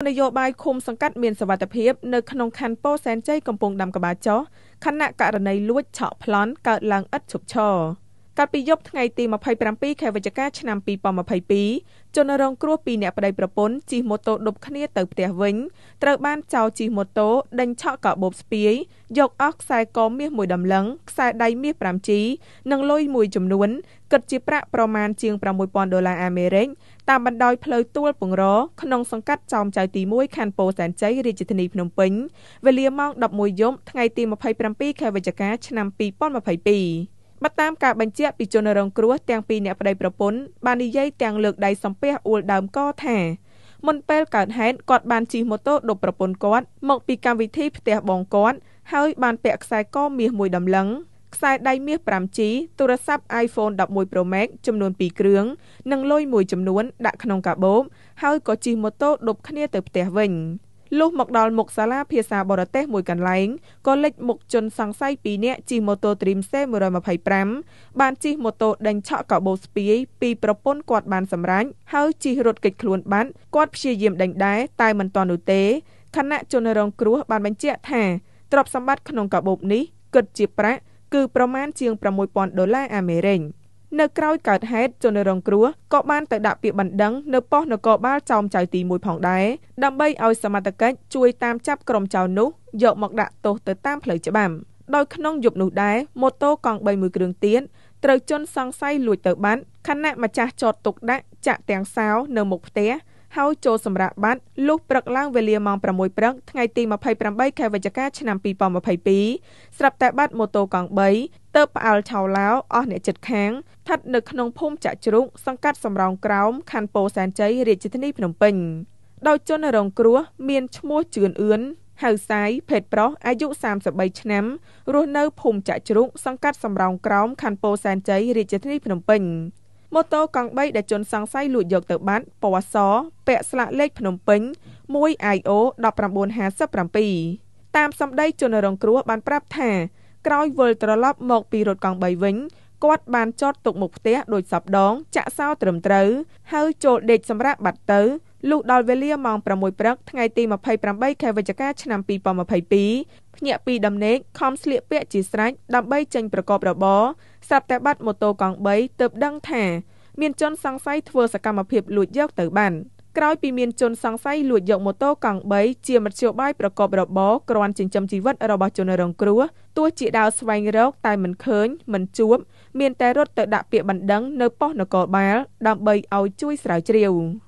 នយោបាយឃុំសង្កាត់មានសវត្ថភាពនៅក្នុងខណ្ឌពោធិ៍សែនជ័យកំពុងដាំក្បាលចោះខណៈករណីលួចឆក់ប្លន់កើតឡើងឥតឈប់ឈរកាលពីយប់ថ្ងៃទី27ខែវិច្ឆិកាឆ្នាំ2022ជនរងគ្រោះពីរអ្នកប្តីប្រពន្ធជិះម៉ូតូដប់គ្នាទៅផ្ទះវិញត្រូវបានចោរជិះម៉ូតូដេញឆក់កាបូបស្ពាយយកអស់ខ្សែកមាសមួយដំឡឹងខ្សែដៃមាស 5G និងលុយមួយចំនួនគិតជាប្រាក់ប្រមាណជាង6000ដុល្លារអាមេរិកតាមបណ្ដោយផ្លូវទួលពង្រក្នុងសង្កាត់ចោមចៅទី1ខណ្ឌពោធិ៍សែនជ័យរាជធានីភ្នំពេញវេលាម៉ោង11យប់ថ្ងៃទី27ខែវិច្ឆិកាឆ្នាំ2022បើតាមការបញ្ជាក់ពីជនរងគ្រោះទាំងពីរអ្នកប្តីប្រពន្ធបាននិយាយទាំងលើកដៃសំពះអួលដើមកថាមុនពេលកើតហេតុគាត់បានជិះម៉ូតូឌុបប្រពន្ធគាត់មកពីកម្មវិធីផ្ទះបងគាត់ហើយបានពាក់ខ្សែកមាសមួយដំឡឹងខ្សែដៃមាស 5G ទូរស័ព្ទ iPhone 11 Pro Max ចំនួន2គ្រឿងនិងលុយមួយចំនួនដាក់ក្នុងកាបូបហើយក៏ជិះម៉ូតូឌុបគ្នាទៅផ្ទះវិញ។លុះមកដល់មុខសាលាភាសាបរទេសមួយកន្លែងក៏លេចមុខជនសង្ស័យ2នាក់ជិះម៉ូតូ Trimce 125បានជិះម៉ូតូដេញឆក់កបោស្ពាយពីប្រពន្ធគាត់បានសម្រាញ់ហើយជិះរត់គេចខ្លួនបាត់គាត់ព្យាយាមដេញដែរតែមិនទាន់នោះទេខណៈជនរងគ្រោះបានបញ្ជាក់ថាទ្រព្យសម្បត្តិក្នុងកបោបនេះគិតជាប្រាក់គឺប្រមាណជាង6000ដុល្លារអាមេរិក។នៅក្រោយកើតហេតុជនរងគ្រោះក៏បានទៅដាក់ពាក្យបណ្ដឹងនៅប៉ុស្តិ៍នគរបាលចោមចៅទី1ផងដែរដើម្បីឲ្យសមត្ថកិច្ចជួយតាមចាប់ក្រុមចៅនោះយកមកដាក់ទោសទៅតាមផ្លូវច្បាប់ ដោយក្នុងយប់នោះដែរម៉ូតូកង់3មួយគ្រឿងទៀតត្រូវជនសង្ស័យលួចទៅបាត់ខណៈម្ចាស់ចតទុកដាក់ចាក់ទាំងសោនៅមុខផ្ទះហើយចូលសម្រាប់បាត់លុះព្រឹកឡើងវេលាម៉ោង6ព្រឹកថ្ងៃទី28ខែវិច្ឆិកាឆ្នាំ2022ស្រាប់តែបាត់ម៉ូតូកង់3ទៅផ្អើលឆៅឡាវអស់អ្នកចិត្តខាងស្ថិតនៅក្នុងភូមិចាក់ជ្រូកសង្កាត់សំរោងក្រោមខណ្ឌពោធិ៍សែនជ័យរាជធានីភ្នំពេញដោយជន រងគ្រោះមានឈ្មោះជឿនអឿនហៅសាយភេទប្រុសអាយុ33ឆ្នាំរស់នៅភូមិចាក់ជ្រូកសង្កាត់សំរោងក្រោមខណ្ឌពោធិ៍សែនជ័យរាជធានីភ្នំពេញម៉ូតូកង់3ដែលជនសង្ស័យលួចយកទៅបាត់ពណ៌សពាក់ស្លាកលេខភ្នំពេញ 1IO 1957តាមសម្ដីជនរងគ្រោះបានប្រាប់ថាក្រោយវិលត្រឡប់មកពីរថកង់3វិញគាត់បានចតទុកមុខផ្ទះដោយសពដង ចាក់សោ ត្រឹមត្រូវហើយចូលដេកសម្រាប់បាត់ទៅលុះដល់វេលាម៉ោង6ព្រឹកថ្ងៃទី28ខែវិច្ឆិកា ឆ្នាំ2022ភ្នាក់ពីដំណេកខំស្លៀកពាក់ជាស្រេចដើម្បីចេញប្រកបរបរស្រាប់តែបាត់ម៉ូតូកង់3ទើបដឹងថា មានជនសង្ស័យធ្វើសកម្មភាពលួចយកទៅបាន។ក្រោយពីមានជនសង្ស័យលួចយកម៉ូតូកង់3ជាមធ្យោបាយប្រកបរបរគ្រាន់ចិញ្ចឹមជីវិតរបស់ជនរងគ្រោះទោះជាដើរស្វែងរកតែមិនឃើញមិនជួបមានតែរត់ទៅដាក់ពាក្យបណ្ដឹងនៅប៉ុស្តិ៍នគរបាល ដើម្បីឲ្យជួយស្រាវជ្រាវ។